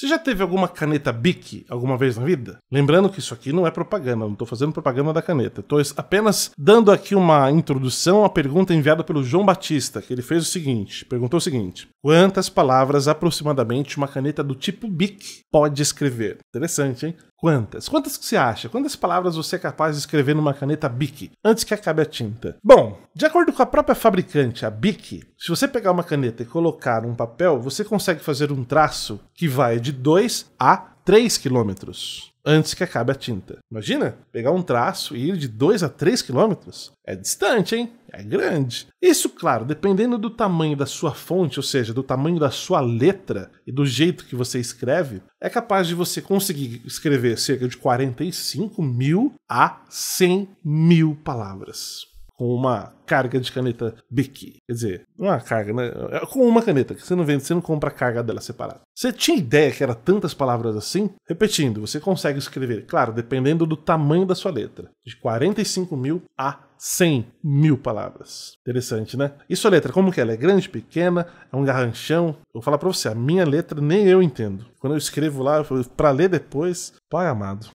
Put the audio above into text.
Você já teve alguma caneta Bic alguma vez na vida? Lembrando que isso aqui não é propaganda, não estou fazendo propaganda da caneta. Estou apenas dando aqui uma introdução à pergunta enviada pelo João Batista, que ele fez o seguinte: perguntou o seguinte: Quantas palavras aproximadamente uma caneta do tipo BIC pode escrever? Interessante, hein? Quantas? Quantas que você acha? Quantas palavras você é capaz de escrever numa caneta BIC antes que acabe a tinta? Bom, de acordo com a própria fabricante, a BIC, se você pegar uma caneta e colocar um papel, você consegue fazer um traço que vai de 2 a 3 quilômetros antes que acabe a tinta. Imagina? Pegar um traço e ir de 2 a 3 quilômetros? É distante, hein? É grande. Isso, claro, dependendo do tamanho da sua fonte, ou seja, do tamanho da sua letra e do jeito que você escreve, é capaz de você conseguir escrever cerca de 45 mil a 100 mil palavras com uma carga de caneta Bic. Quer dizer, uma carga, né? É, com uma caneta, que você não vende, você não compra a carga dela separada. Você tinha ideia que era tantas palavras assim? Repetindo, você consegue escrever, claro, dependendo do tamanho da sua letra, de 45 mil a 100 mil palavras. Interessante, né? E sua letra, como que ela é? Grande, pequena? É um garranchão? Eu vou falar pra você, a minha letra nem eu entendo. Quando eu escrevo lá, eu falo, pra ler depois, pai amado,